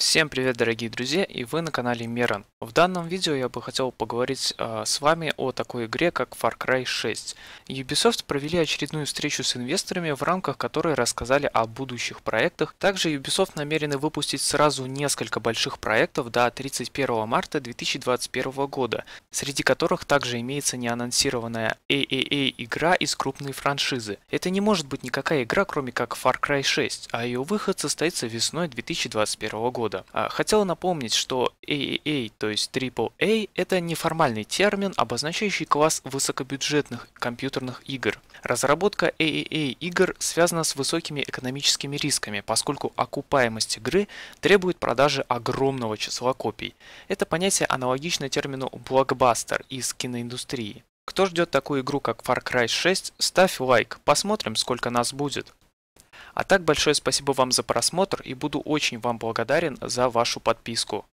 Всем привет дорогие друзья и вы на канале Мерон. В данном видео я бы хотел поговорить э, с вами о такой игре как Far Cry 6. Ubisoft провели очередную встречу с инвесторами, в рамках которой рассказали о будущих проектах. Также Ubisoft намерены выпустить сразу несколько больших проектов до 31 марта 2021 года, среди которых также имеется неанонсированная AAA игра из крупной франшизы. Это не может быть никакая игра, кроме как Far Cry 6, а ее выход состоится весной 2021 года года. А, хотела напомнить, что AAA, то есть AAA, это неформальный термин, обозначающий класс высокобюджетных компьютерных игр. Разработка AAA игр связана с высокими экономическими рисками, поскольку окупаемость игры требует продажи огромного числа копий. Это понятие аналогично термину блокбастер из киноиндустрии. Кто ждет такую игру, как Far Cry 6, ставь лайк, посмотрим, сколько нас будет. А так большое спасибо вам за просмотр и буду очень вам благодарен за вашу подписку.